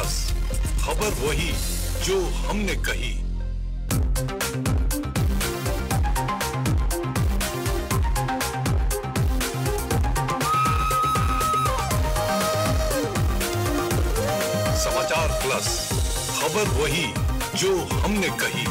Plus खबर वही जो हमने कही समाचार प्लस खबर वही जो हमने कही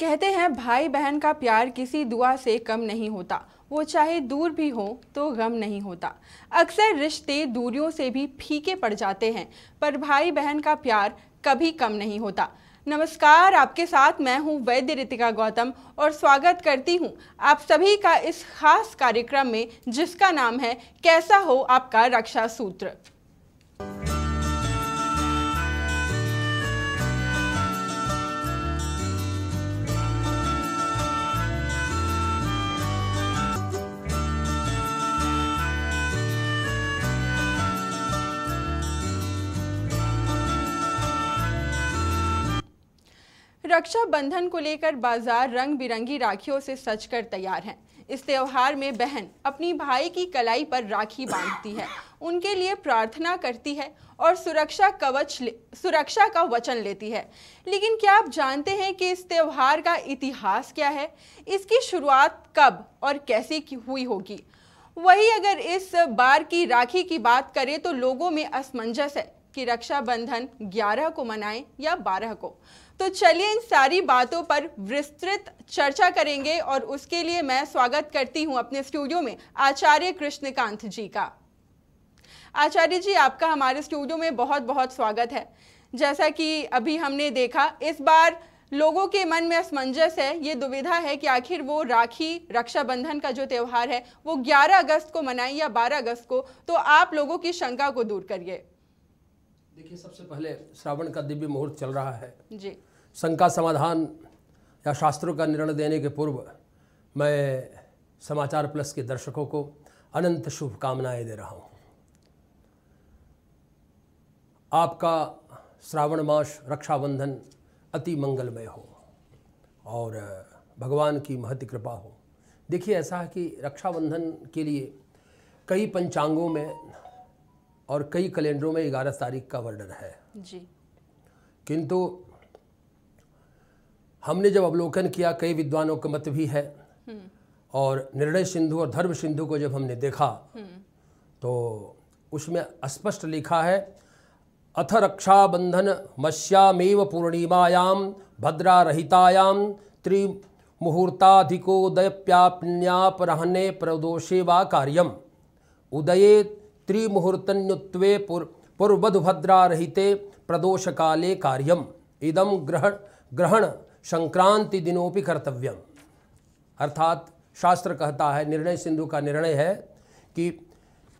कहते हैं भाई बहन का प्यार किसी दुआ से कम नहीं होता वो चाहे दूर भी हो तो गम नहीं होता अक्सर रिश्ते दूरियों से भी फीके पड़ जाते हैं पर भाई बहन का प्यार कभी कम नहीं होता नमस्कार आपके साथ मैं हूं वैद्य रितिका गौतम और स्वागत करती हूं आप सभी का इस खास कार्यक्रम में जिसका नाम है कैसा हो आपका रक्षा सूत्र रक्षा बंधन को लेकर बाजार रंग बिरंगी राखियों से सजकर तैयार हैं इस त्यौहार में बहन अपनी भाई की कलाई पर राखी बांधती है उनके लिए प्रार्थना करती है और सुरक्षा कवच सुरक्षा का वचन लेती है लेकिन क्या आप जानते हैं कि इस त्यौहार का इतिहास क्या है इसकी शुरुआत कब और कैसे हुई होगी वही अगर इस बार की राखी की बात करें तो लोगों में असमंजस है कि रक्षाबंधन 11 को मनाएं या 12 को तो चलिए इन सारी बातों पर विस्तृत चर्चा करेंगे और उसके लिए मैं स्वागत करती हूं अपने स्टूडियो में आचार्य कृष्णकांत जी का आचार्य जी आपका हमारे स्टूडियो में बहुत बहुत स्वागत है जैसा कि अभी हमने देखा इस बार लोगों के मन में असमंजस है ये दुविधा है कि आखिर वो राखी रक्षाबंधन का जो त्यौहार है वो 11 अगस्त को मनाएं या 12 अगस्त को तो आप लोगों की शंका को दूर करिए देखिए सबसे पहले श्रावण का दिव्य मुहूर्त चल रहा है जी शंका समाधान या शास्त्रों का निर्णय देने के पूर्व मैं समाचार प्लस के दर्शकों को अनंत शुभकामनाएं दे रहा हूँ आपका श्रावण मास रक्षाबंधन अति मंगलमय हो और भगवान की महत कृपा हो देखिए ऐसा है कि रक्षाबंधन के लिए कई पंचांगों में और कई कैलेंडरों में ग्यारह तारीख का वर्णन है जी किंतु हमने जब अवलोकन किया कई विद्वानों का मत भी है हम्म। और निर्णय सिंधु और धर्म सिंधु को जब हमने देखा हम्म। तो उसमें स्पष्ट लिखा है अथ रक्षाबंधन मश्यामेव पूर्णिमायाम भद्रा रहितायाम त्रिमुहूर्ताधिकोदय प्याप्यापराहने प्रदोषे व कार्यम उदये त्रिमुहूर्तन्युत्वे पुर पूर्वधुभद्रारहिते प्रदोष काले कार्यम इदम ग्रहण ग्रहण संक्रांति दिनोपि कर्तव्यम अर्थात शास्त्र कहता है निर्णय सिंधु का निर्णय है कि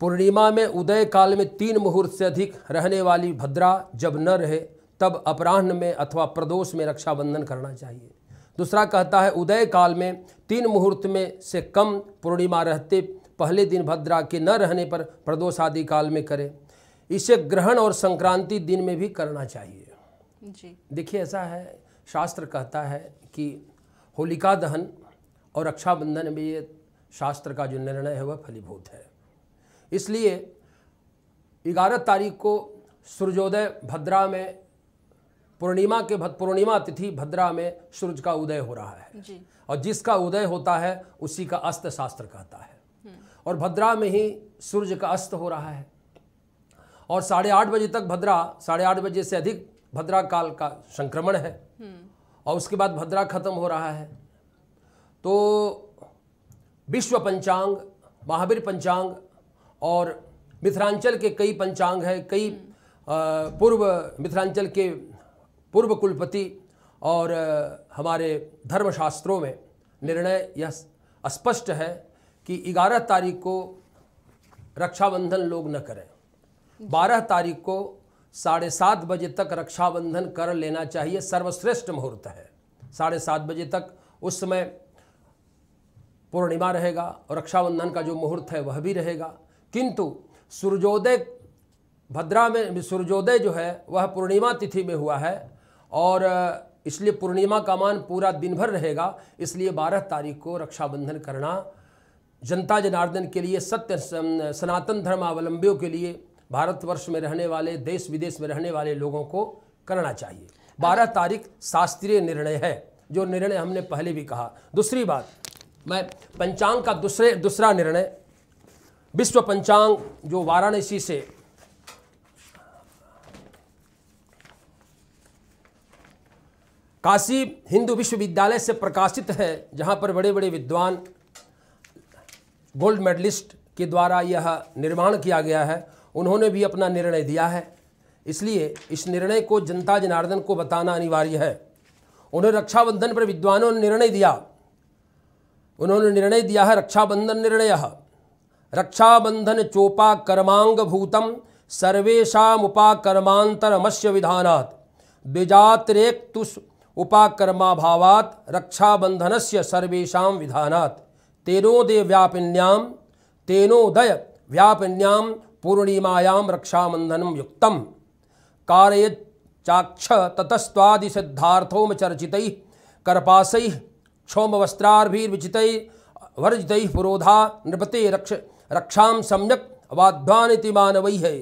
पूर्णिमा में उदय काल में तीन मुहूर्त से अधिक रहने वाली भद्रा जब न रहे तब अपराह्न में अथवा प्रदोष में रक्षाबंधन करना चाहिए दूसरा कहता है उदय काल में तीन मुहूर्त में से कम पूर्णिमा रहते पहले दिन भद्रा के न रहने पर प्रदोष आदि काल में करें इसे ग्रहण और संक्रांति दिन में भी करना चाहिए देखिए ऐसा है शास्त्र कहता है कि होलिका दहन और रक्षाबंधन में ये शास्त्र का जो निर्णय है वह फलीभूत है इसलिए ग्यारह तारीख को सूर्योदय भद्रा में पूर्णिमा के पूर्णिमा तिथि भद्रा में सूर्य का उदय हो रहा है जी। और जिसका उदय होता है उसी का अस्त शास्त्र कहता है और भद्रा में ही सूर्य का अस्त हो रहा है और साढ़े आठ बजे तक भद्रा साढ़े आठ बजे से अधिक भद्रा काल का संक्रमण है हम्म। और उसके बाद भद्रा खत्म हो रहा है तो विश्व पंचांग महावीर पंचांग और मिथिलांचल के कई पंचांग हैं कई हम्म। पूर्व मिथिलांचल के पूर्व कुलपति और हमारे धर्मशास्त्रों में निर्णय यह स्पष्ट है कि 11 तारीख को रक्षाबंधन लोग न करें 12 तारीख को साढ़े सात बजे तक रक्षाबंधन कर लेना चाहिए सर्वश्रेष्ठ मुहूर्त है साढ़े सात बजे तक उस समय पूर्णिमा रहेगा और रक्षाबंधन का जो मुहूर्त है वह भी रहेगा किंतु सूर्योदय भद्रा में सूर्योदय जो है वह पूर्णिमा तिथि में हुआ है और इसलिए पूर्णिमा का मान पूरा दिन भर रहेगा इसलिए बारह तारीख को रक्षाबंधन करना जनता जनार्दन के लिए सत्य सनातन धर्मावलंबियों के लिए भारतवर्ष में रहने वाले देश विदेश में रहने वाले लोगों को करना चाहिए बारह तारीख शास्त्रीय निर्णय है जो निर्णय हमने पहले भी कहा दूसरी बात मैं पंचांग का दूसरे दूसरा निर्णय विश्व पंचांग जो वाराणसी से काशी हिंदू विश्वविद्यालय से प्रकाशित है जहां पर बड़े बड़े विद्वान गोल्ड मेडलिस्ट के द्वारा यह निर्माण किया गया है उन्होंने भी अपना निर्णय दिया है इसलिए इस निर्णय को जनता जनार्दन को बताना अनिवार्य है उन्हें रक्षाबंधन पर विद्वानों ने निर्णय दिया उन्होंने निर्णय दिया है रक्षाबंधन निर्णय रक्षाबंधन चोपा कर्मांग भूतम सर्वेशा उपाकर्मांतरमस्य विधानात् द्विजातिरेक्तुष उपाकर्मा रक्षाबंधन से सर्वेशा विधानात तेनोदय व्यापिन्याम तेनोदय व्यापिन्याम पूर्णिमायाम रक्षाबंधन युक्त कारयत चाक्ष ततस्वादि चर्चित कर्पास क्षोम वस्त्रार्भिर्विचित वर्जित पुरोधा नृपते रक्ष रक्षा सम्यक वाध्वानिति मानवै है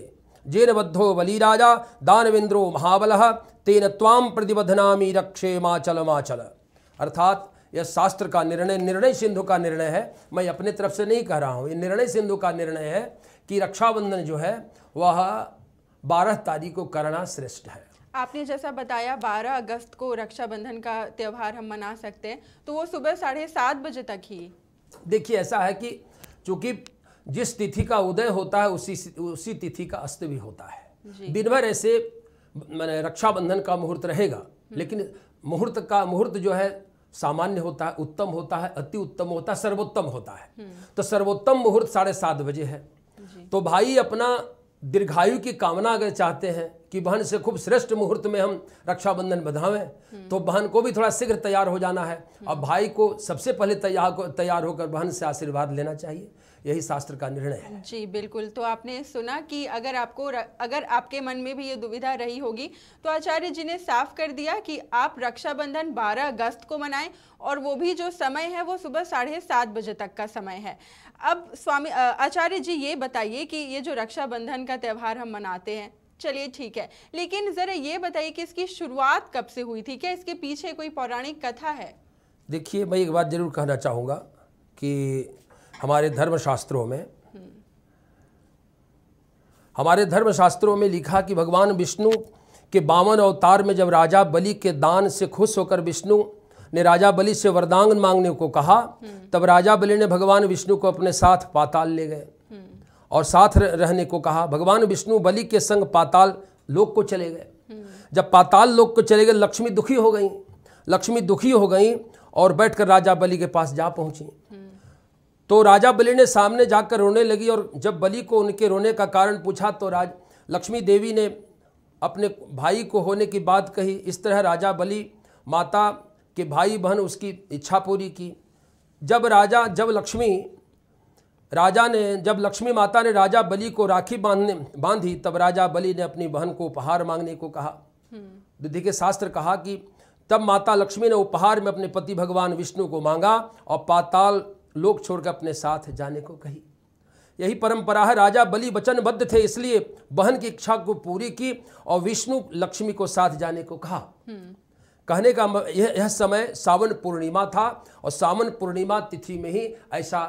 जेन बद्धो बलिराजा दानवेंद्रो महाबल तेन ताम प्रतिबधनामी रक्षे माचल माचल अर्थात यह शास्त्र का निर्णय निर्णय सिंधु का निर्णय है मैं अपने तरफ से नहीं कह रहा हूँ ये निर्णय सिंधु का निर्णय है कि रक्षाबंधन जो है वह बारह तारीख को करना श्रेष्ठ है आपने जैसा बताया 12 अगस्त को रक्षाबंधन का त्यौहार हम मना सकते हैं तो वो सुबह साढ़े सात बजे तक ही देखिए ऐसा है कि चूंकि जिस तिथि का उदय होता है उसी उसी तिथि का अस्त भी होता है दिन भर ऐसे मैंने रक्षाबंधन का मुहूर्त रहेगा लेकिन मुहूर्त का मुहूर्त जो है सामान्य होता है उत्तम होता है अति उत्तम होता है सर्वोत्तम होता है हम्म। तो सर्वोत्तम मुहूर्त साढ़े सात बजे है तो भाई अपना दीर्घायु की कामना अगर चाहते हैं कि बहन से खूब श्रेष्ठ मुहूर्त में हम रक्षाबंधन बधावें हम्म। तो बहन को भी थोड़ा शीघ्र तैयार हो जाना है और हम्म। भाई को सबसे पहले तैयार तैयार होकर बहन से आशीर्वाद लेना चाहिए यही शास्त्र का निर्णय है जी बिल्कुल तो आपने सुना कि अगर आपको अगर आपके मन में भी ये दुविधा रही होगी तो आचार्य जी ने साफ कर दिया कि आप रक्षाबंधन 12 अगस्त को मनाएं और वो भी जो समय है वो सुबह साढ़े सात बजे तक का समय है अब स्वामी आचार्य जी ये बताइए कि ये जो रक्षाबंधन का त्यौहार हम मनाते हैं चलिए ठीक है लेकिन ज़रा ये बताइए कि इसकी शुरुआत कब से हुई थी क्या इसके पीछे कोई पौराणिक कथा है देखिए मैं एक बात ज़रूर कहना चाहूँगा कि हमारे धर्मशास्त्रों में हमारे धर्मशास्त्रों में लिखा कि भगवान विष्णु के बावन अवतार में जब राजा बलि के दान से खुश होकर विष्णु ने राजा बलि से वरदान मांगने को कहा तब राजा बलि ने भगवान विष्णु को अपने साथ पाताल ले गए और साथ रहने को कहा भगवान विष्णु बलि के संग पाताल लोक को चले गए जब पाताल लोक को चले गए लक्ष्मी दुखी हो गई लक्ष्मी दुखी हो गई और बैठकर राजा बलि के पास जा पहुंची तो राजा बलि ने सामने जाकर रोने लगी और जब बलि को उनके रोने का कारण पूछा तो राज लक्ष्मी देवी ने अपने भाई को होने की बात कही इस तरह राजा बलि माता के भाई बहन उसकी इच्छा पूरी की जब राजा जब लक्ष्मी राजा ने जब लक्ष्मी माता ने राजा बलि को राखी बांधने बांधी तब राजा बलि ने अपनी बहन को उपहार मांगने को कहा देखिए हम्म। शास्त्र कहा कि तब माता लक्ष्मी ने उपहार में अपने पति भगवान विष्णु को मांगा और पाताल लोग छोड़कर अपने साथ जाने को कही यही परंपरा है राजा बलि वचनबद्ध थे इसलिए बहन की इच्छा को पूरी की और विष्णु लक्ष्मी को साथ जाने को कहा कहने का यह, यह समय सावन पूर्णिमा था और सावन पूर्णिमा तिथि में ही ऐसा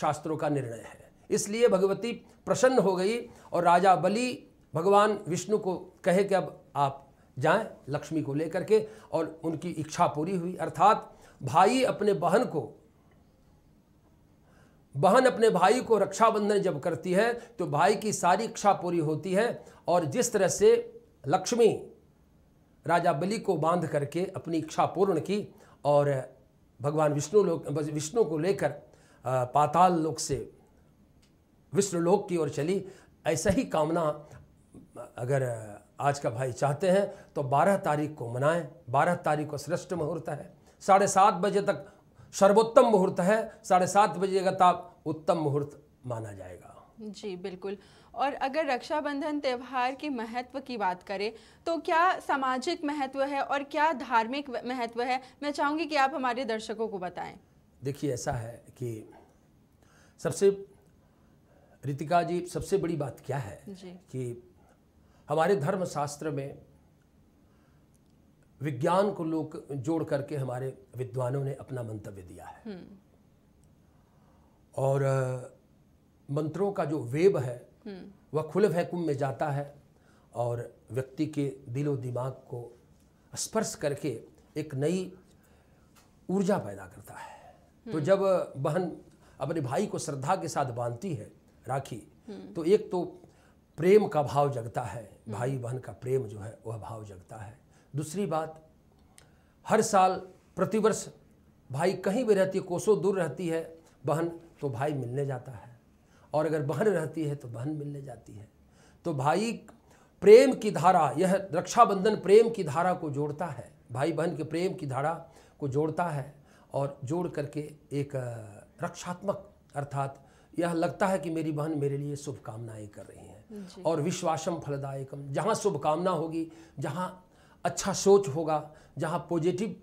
शास्त्रों का निर्णय है इसलिए भगवती प्रसन्न हो गई और राजा बलि भगवान विष्णु को कहे कि अब आप जाएं लक्ष्मी को लेकर के और उनकी इच्छा पूरी हुई अर्थात भाई अपने बहन को बहन अपने भाई को रक्षाबंधन जब करती है तो भाई की सारी इच्छा पूरी होती है और जिस तरह से लक्ष्मी राजा बलि को बांध करके अपनी इच्छा पूर्ण की और भगवान विष्णु लोक विष्णु को लेकर पाताल लोक से विष्णु लोक की ओर चली ऐसा ही कामना अगर आज का भाई चाहते हैं तो 12 तारीख को मनाएं 12 तारीख को श्रेष्ठ मुहूर्त है साढ़े सात बजे तक सर्वोत्तम मुहूर्त है साढ़े सात बजे का ताप उत्तम मुहूर्त माना जाएगा जी बिल्कुल और अगर रक्षाबंधन त्यौहार के महत्व की बात करें तो क्या सामाजिक महत्व है और क्या धार्मिक महत्व है मैं चाहूँगी कि आप हमारे दर्शकों को बताएं देखिए ऐसा है कि सबसे रितिका जी सबसे बड़ी बात क्या है जी कि हमारे धर्मशास्त्र में विज्ञान को लोग जोड़ करके हमारे विद्वानों ने अपना मंतव्य दिया है हम्म। और मंत्रों का जो वेब है हम्म। वह खुले वैकुम में जाता है और व्यक्ति के दिलो दिमाग को स्पर्श करके एक नई ऊर्जा पैदा करता है हम्म। तो जब बहन अपने भाई को श्रद्धा के साथ बांधती है राखी तो एक तो प्रेम का भाव जगता है भाई बहन का प्रेम जो है वह भाव जगता है दूसरी बात हर साल प्रतिवर्ष भाई कहीं भी रहती है कोसों दूर रहती है बहन तो भाई मिलने जाता है और अगर बहन रहती है तो बहन मिलने जाती है तो भाई प्रेम की धारा यह रक्षाबंधन प्रेम की धारा को जोड़ता है भाई बहन के प्रेम की धारा को जोड़ता है और जोड़ करके एक रक्षात्मक अर्थात यह लगता है कि मेरी बहन मेरे लिए शुभकामनाएं कर रही हैं और विश्वासम फलदायकम जहाँ शुभकामना होगी जहाँ अच्छा सोच होगा जहाँ पॉजिटिव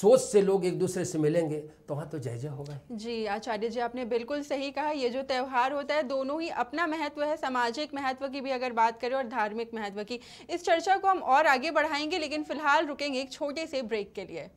सोच से लोग एक दूसरे से मिलेंगे तो वहाँ तो जय जय होगा जी आचार्य जी आपने बिल्कुल सही कहा ये जो त्यौहार होता है दोनों ही अपना महत्व है सामाजिक महत्व की भी अगर बात करें और धार्मिक महत्व की इस चर्चा को हम और आगे बढ़ाएंगे लेकिन फिलहाल रुकेंगे एक छोटे से ब्रेक के लिए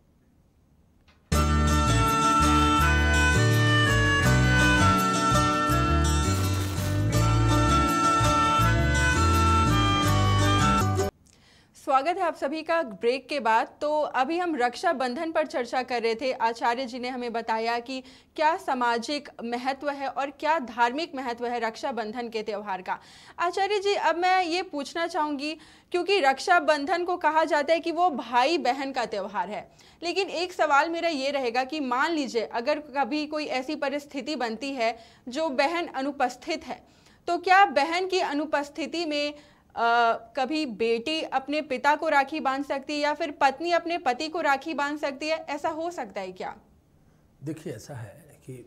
स्वागत है आप सभी का ब्रेक के बाद तो अभी हम रक्षा बंधन पर चर्चा कर रहे थे आचार्य जी ने हमें बताया कि क्या सामाजिक महत्व है और क्या धार्मिक महत्व है रक्षा बंधन के त्यौहार का आचार्य जी अब मैं ये पूछना चाहूँगी क्योंकि रक्षा बंधन को कहा जाता है कि वो भाई बहन का त्यौहार है लेकिन एक सवाल मेरा ये रहेगा कि मान लीजिए अगर कभी कोई ऐसी परिस्थिति बनती है जो बहन अनुपस्थित है तो क्या बहन की अनुपस्थिति में आ, कभी बेटी अपने पिता को राखी बांध सकती है या फिर पत्नी अपने पति को राखी बांध सकती है ऐसा हो सकता है क्या देखिए ऐसा है कि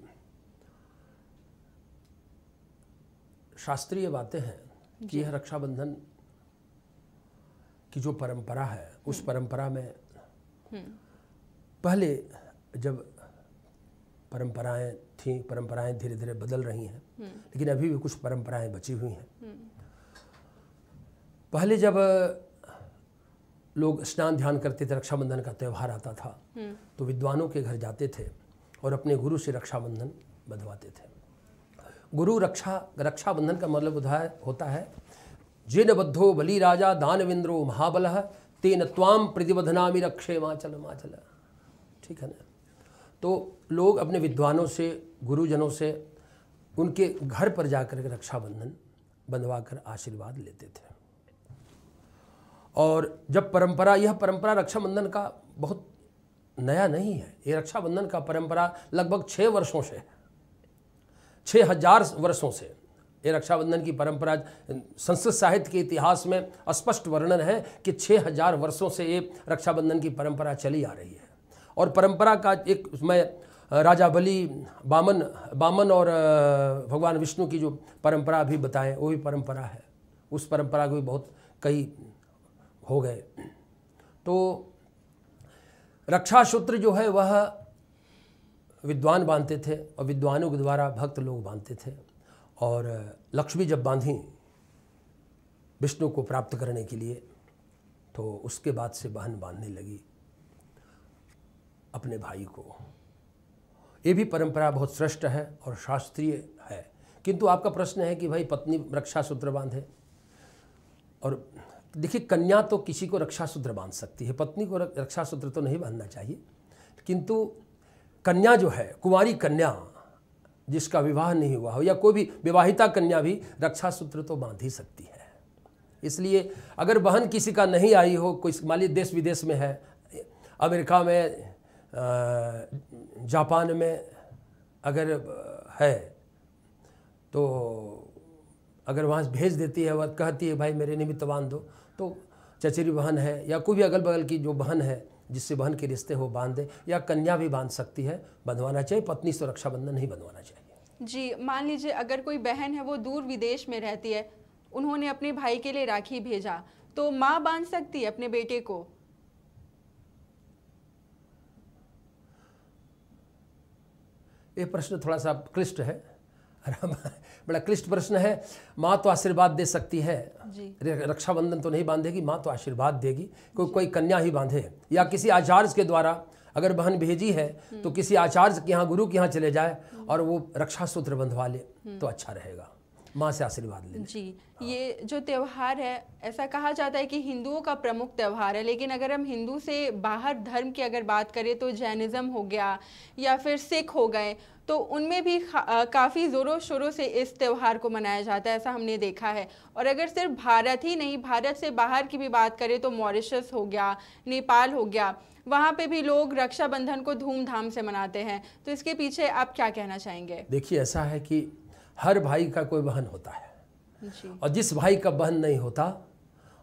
शास्त्रीय बातें हैं कि यह रक्षाबंधन की जो परंपरा है उस हम्म। परंपरा में हम्म। पहले जब परंपराएं थी परंपराएं धीरे धीरे बदल रही हैं हम्म। लेकिन अभी भी कुछ परंपराएं बची हुई हैं पहले जब लोग स्नान ध्यान करते थे रक्षाबंधन का त्यौहार आता था हम्म। तो विद्वानों के घर जाते थे और अपने गुरु से रक्षाबंधन बंधवाते थे गुरु रक्षा रक्षाबंधन का मतलब उधार होता है जिन बद्धो बलि राजा दानविंद्रो महाबल तेन त्वाम प्रतिबधनामी रक्षे माचल माचल ठीक है ना तो लोग अपने विद्वानों से गुरुजनों से उनके घर पर जाकर के रक्षाबंधन बंधवा कर आशीर्वाद लेते थे और जब परंपरा यह परंपरा रक्षाबंधन का बहुत नया नहीं है ये रक्षाबंधन का परंपरा लगभग छः वर्षों से है छः हजार वर्षों से ये रक्षाबंधन की परंपरा संस्कृत साहित्य के इतिहास में स्पष्ट वर्णन है कि छः हजार वर्षों से ये रक्षाबंधन की परंपरा चली आ रही है और परंपरा का एक मैं राजा बलि बामन बामन और भगवान विष्णु की जो परंपरा अभी बताएं वो भी परंपरा है उस परंपरा को भी बहुत कई हो गए तो रक्षा सूत्र जो है वह विद्वान बांधते थे और विद्वानों के द्वारा भक्त लोग बांधते थे और लक्ष्मी जब बांधी विष्णु को प्राप्त करने के लिए तो उसके बाद से बहन बांधने लगी अपने भाई को ये भी परंपरा बहुत श्रेष्ठ है और शास्त्रीय है किंतु आपका प्रश्न है कि भाई पत्नी रक्षा सूत्र बांधे और देखिए कन्या तो किसी को रक्षा सूत्र बांध सकती है पत्नी को रक्षा सूत्र तो नहीं बांधना चाहिए किंतु कन्या जो है कुंवारी कन्या जिसका विवाह नहीं हुआ हो या कोई भी विवाहिता कन्या भी रक्षा सूत्र तो बांध ही सकती है इसलिए अगर बहन किसी का नहीं आई हो कोई मान लीजिए देश विदेश में है अमेरिका में जापान में अगर है तो अगर वहाँ भेज देती है और कहती है भाई मेरे निमित्त बांध दो तो चचेरी बहन है या कोई भी अगल बगल की जो बहन है जिससे बहन के रिश्ते हो बांध दे या कन्या भी बांध सकती है बंधवाना चाहिए पत्नी से रक्षाबंधन नहीं बंधवाना चाहिए जी मान लीजिए अगर कोई बहन है वो दूर विदेश में रहती है उन्होंने अपने भाई के लिए राखी भेजा तो माँ बांध सकती है अपने बेटे को ये प्रश्न थोड़ा सा क्लिष्ट है बड़ा क्लिष्ट प्रश्न है माँ तो आशीर्वाद दे सकती है रक्षाबंधन तो नहीं बांधेगी माँ तो आशीर्वाद देगी कोई कोई कन्या ही बांधे या किसी आचार्य के द्वारा अगर बहन भेजी है तो किसी आचार्य के यहाँ गुरु के यहाँ चले जाए और वो रक्षा सूत्र बंधवा ले तो हम्म। अच्छा रहेगा माँ से आशीर्वाद ले जी हाँ। ये जो त्यौहार है ऐसा कहा जाता है कि हिंदुओं का प्रमुख त्यौहार है लेकिन अगर हम हिंदू से बाहर धर्म की अगर बात करें तो जैनिज़्म हो गया या फिर सिख हो गए तो उनमें भी काफ़ी ज़ोरों शोरों से इस त्यौहार को मनाया जाता है ऐसा हमने देखा है और अगर सिर्फ भारत ही नहीं भारत से बाहर की भी बात करें तो मॉरिशस हो गया नेपाल हो गया वहाँ पे भी लोग रक्षाबंधन को धूमधाम से मनाते हैं तो इसके पीछे आप क्या कहना चाहेंगे देखिए ऐसा है कि हर भाई का कोई बहन होता है और जिस भाई का बहन नहीं होता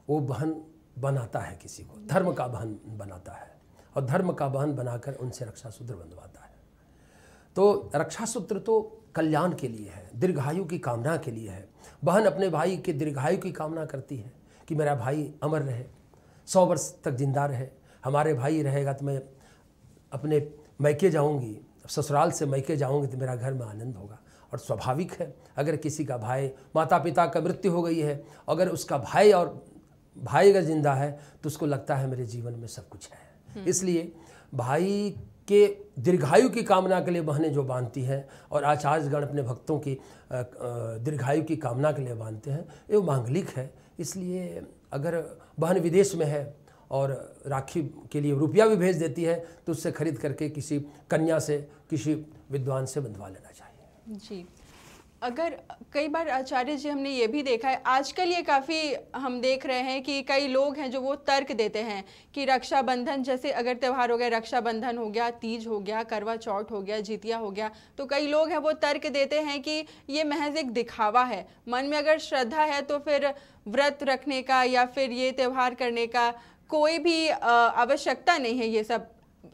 वो बहन बनाता है किसी को धर्म का बहन बनाता है और धर्म का बहन बनाकर उनसे रक्षा सूत्र बनवाता है तो रक्षा सूत्र तो कल्याण के लिए है दीर्घायु की कामना के लिए है बहन अपने भाई के दीर्घायु की कामना करती है कि मेरा भाई अमर रहे सौ वर्ष तक जिंदा रहे हमारे भाई रहेगा तो मैं अपने मैके जाऊंगी ससुराल से मैके जाऊंगी तो मेरा घर में आनंद होगा और स्वाभाविक है अगर किसी का भाई माता पिता का मृत्यु हो गई है अगर उसका भाई और भाई अगर जिंदा है तो उसको लगता है मेरे जीवन में सब कुछ है हम्म। इसलिए भाई के दीर्घायु की कामना के लिए बहनें जो बांधती हैं और आचार्यगण अपने भक्तों की दीर्घायु की कामना के लिए बांधते हैं ये मांगलिक है इसलिए अगर बहन विदेश में है और राखी के लिए रुपया भी भेज देती है तो उससे खरीद करके किसी कन्या से किसी विद्वान से बंधवा लेना चाहिए जी अगर कई बार आचार्य जी हमने ये भी देखा है आजकल ये काफ़ी हम देख रहे हैं कि कई लोग हैं जो वो तर्क देते हैं कि रक्षाबंधन जैसे अगर त्यौहार हो गया रक्षाबंधन हो गया तीज हो गया करवा चौथ हो गया जीतिया हो गया तो कई लोग हैं वो तर्क देते हैं कि ये महज एक दिखावा है मन में अगर श्रद्धा है तो फिर व्रत रखने का या फिर ये त्यौहार करने का कोई भी आवश्यकता नहीं है ये सब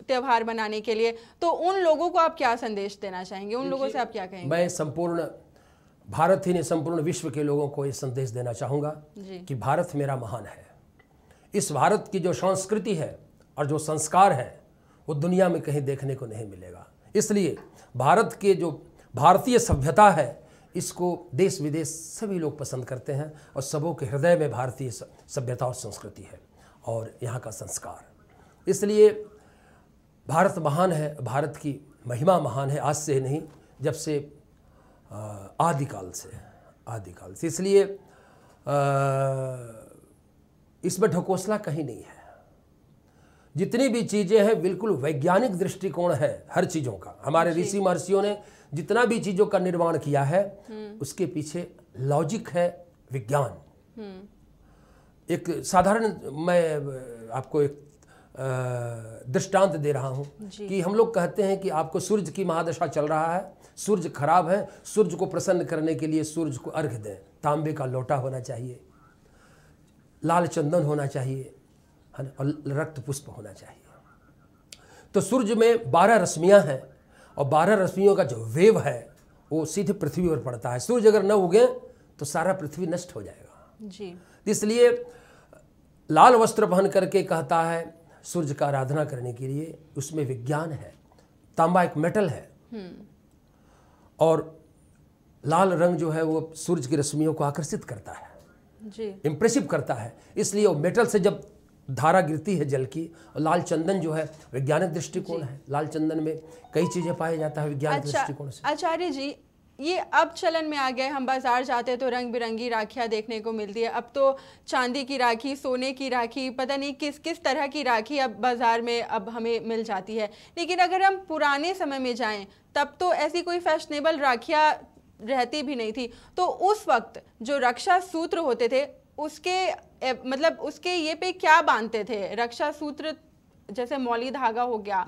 त्यौहार मनाने के लिए तो उन लोगों को आप क्या संदेश देना चाहेंगे उन लोगों से आप क्या कहेंगे मैं संपूर्ण भारत ही नहीं संपूर्ण विश्व के लोगों को ये संदेश देना चाहूँगा कि भारत मेरा महान है इस भारत की जो संस्कृति है और जो संस्कार है वो दुनिया में कहीं देखने को नहीं मिलेगा इसलिए भारत के जो भारतीय सभ्यता है इसको देश विदेश सभी लोग पसंद करते हैं और सबों के हृदय में भारतीय सभ्यता और संस्कृति है और यहाँ का संस्कार इसलिए भारत महान है भारत की महिमा महान है आज से नहीं जब से आदिकाल से आदिकाल से इसलिए इसमें ढकोसला कहीं नहीं है जितनी भी चीज़ें हैं बिल्कुल वैज्ञानिक दृष्टिकोण है हर चीज़ों का हमारे ऋषि महर्षियों ने जितना भी चीज़ों का निर्माण किया है हम्म। उसके पीछे लॉजिक है विज्ञान हम्म। एक साधारण मैं आपको एक दृष्टांत दे रहा हूँ कि हम लोग कहते हैं कि आपको सूर्य की महादशा चल रहा है सूर्य खराब है सूर्य को प्रसन्न करने के लिए सूर्य को अर्घ दें तांबे का लोटा होना चाहिए लाल चंदन होना चाहिए है ना और रक्त पुष्प होना चाहिए तो सूर्य में बारह रश्मियाँ हैं और बारह रश्मियों का जो वेव है वो सीधे पृथ्वी पर पड़ता है सूर्य अगर न उगे तो सारा पृथ्वी नष्ट हो जाएगा जी इसलिए लाल वस्त्र पहन करके कहता है सूर्य का आराधना करने के लिए उसमें विज्ञान है तांबा एक मेटल है हम्म। और लाल रंग जो है वो सूर्य की रश्मियों को आकर्षित करता है इम्प्रेसिव करता है इसलिए वो मेटल से जब धारा गिरती है जल की और लाल चंदन जो है वैज्ञानिक दृष्टिकोण है लाल चंदन में कई चीजें पाया जाता है विज्ञानिक अच्छा, दृष्टिकोण से आचार्य जी ये अब चलन में आ गए हम बाज़ार जाते तो रंग बिरंगी राखियाँ देखने को मिलती है अब तो चांदी की राखी सोने की राखी पता नहीं किस किस तरह की राखी अब बाज़ार में अब हमें मिल जाती है लेकिन अगर हम पुराने समय में जाएं तब तो ऐसी कोई फैशनेबल राखियाँ रहती भी नहीं थी तो उस वक्त जो रक्षा सूत्र होते थे उसके मतलब उसके ये पे क्या बांधते थे रक्षा सूत्र जैसे मौली धागा हो गया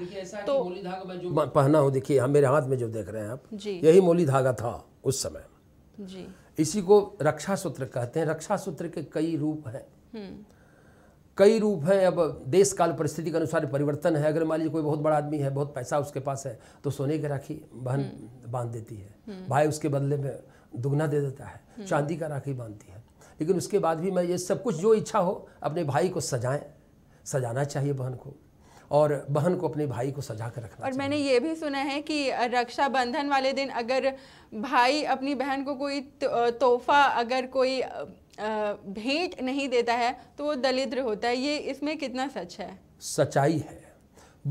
तो मौली धागा मैं जो पहना हूँ देखिए हम मेरे हाथ में जो देख रहे हैं आप जी यही मौली धागा था उस समय जी इसी को रक्षा सूत्र कहते हैं रक्षा सूत्र के कई रूप हैं हम्म। कई रूप हैं अब देश काल परिस्थिति के अनुसार परिवर्तन है अगर मान लीजिए कोई बहुत बड़ा आदमी है बहुत पैसा उसके पास है तो सोने की राखी बहन हम्म। बांध देती है हम्म। भाई उसके बदले में दुगना दे देता है चांदी का राखी बांधती है लेकिन उसके बाद भी मैं ये सब कुछ जो इच्छा हो अपने भाई को सजाएं सजाना चाहिए बहन को और बहन को अपने भाई को सजा कर रखना और मैंने ये भी सुना है कि रक्षाबंधन वाले दिन अगर भाई अपनी बहन को कोई तोहफा अगर कोई भेंट नहीं देता है तो वो दलिद्र होता है ये इसमें कितना सच है सच्चाई है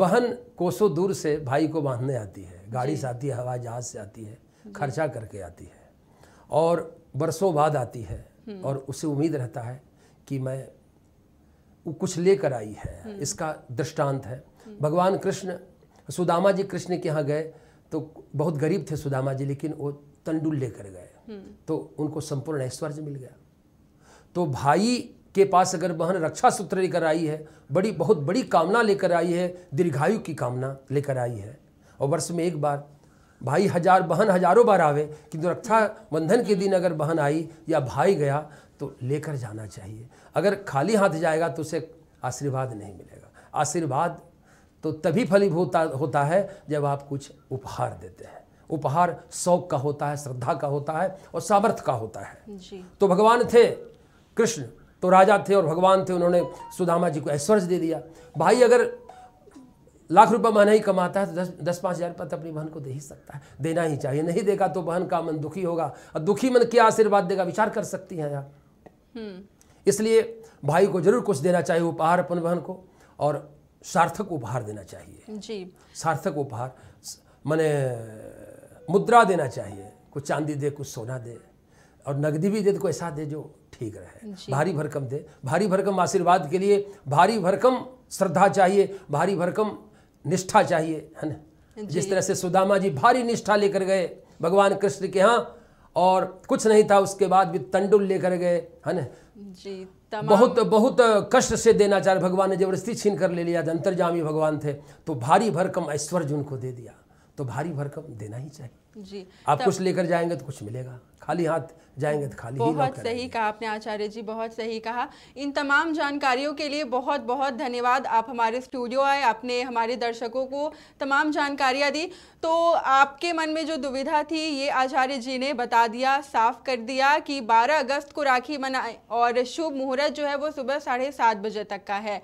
बहन कोसों दूर से भाई को बांधने आती है गाड़ी से आती है हवाई जहाज़ से आती है खर्चा करके आती है और बरसों बाद आती है हम्म। और उसे उम्मीद रहता है कि मैं वो कुछ लेकर आई है हम्म। इसका दृष्टांत है भगवान कृष्ण सुदामा जी कृष्ण के यहाँ गए तो बहुत गरीब थे सुदामा जी लेकिन वो तंडुल लेकर गए हम्म। तो उनको संपूर्ण ऐश्वर्य मिल गया तो भाई के पास अगर बहन रक्षा सूत्र लेकर आई है बड़ी बहुत बड़ी कामना लेकर आई है दीर्घायु की कामना लेकर आई है और वर्ष में एक बार भाई हजार बहन हजारों बार आवे किंतु रक्षाबंधन के दिन अगर बहन आई या भाई गया तो लेकर जाना चाहिए अगर खाली हाथ जाएगा तो उसे आशीर्वाद नहीं मिलेगा आशीर्वाद तो तभी फलीभूत होता है जब आप कुछ उपहार देते हैं उपहार शौक का होता है श्रद्धा का होता है और सामर्थ्य का होता है जी। तो भगवान थे कृष्ण तो राजा थे और भगवान थे उन्होंने सुदामा जी को ऐश्वर्य दे दिया भाई अगर लाख रुपए महीना ही कमाता है तो दस दस पाँच हज़ार रुपये तो अपनी बहन को दे ही सकता है देना ही चाहिए नहीं देगा तो बहन का मन दुखी होगा और दुखी मन क्या आशीर्वाद देगा विचार कर सकती हैं आप हम्म। इसलिए भाई को जरूर कुछ देना चाहिए उपहार अपन बहन को और सार्थक उपहार देना चाहिए जी सार्थक उपहार मैंने मुद्रा देना चाहिए कुछ चांदी दे कुछ सोना दे और नगदी भी दे तो ऐसा दे जो ठीक रहे भारी भरकम दे भारी भरकम आशीर्वाद के लिए भारी भरकम श्रद्धा चाहिए भारी भरकम निष्ठा चाहिए है ना जिस तरह से सुदामा जी भारी निष्ठा लेकर गए भगवान कृष्ण के यहाँ और कुछ नहीं था उसके बाद भी तंडुल लेकर गए है ना जी बहुत बहुत कष्ट से देना चाहे भगवान ने जबरदस्ती छीन कर ले लिया अंतर्जामी भगवान थे तो भारी भरकम ऐश्वर्य उनको दे दिया तो भारी भरकम देना ही चाहिए जी आप कुछ लेकर जाएंगे तो कुछ मिलेगा खाली हाथ जाएंगे तो खाली बहुत ही सही कहा आपने आचार्य जी बहुत सही कहा इन तमाम जानकारियों के लिए बहुत बहुत धन्यवाद आप हमारे स्टूडियो आए आपने हमारे दर्शकों को तमाम जानकारियाँ दी तो आपके मन में जो दुविधा थी ये आचार्य जी ने बता दिया साफ कर दिया कि 12 अगस्त को राखी मनाए और शुभ मुहूर्त जो है वो सुबह साढ़े सात बजे तक का है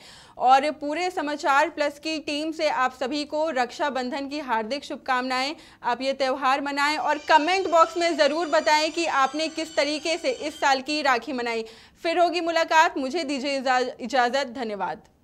और पूरे समाचार प्लस की टीम से आप सभी को रक्षाबंधन की हार्दिक शुभकामनाएं आप ये त्यौहार मनाएं और कमेंट बॉक्स में ज़रूर बताएं बताएं कि आपने किस तरीके से इस साल की राखी मनाई फिर होगी मुलाकात मुझे दीजिए इजाज़त धन्यवाद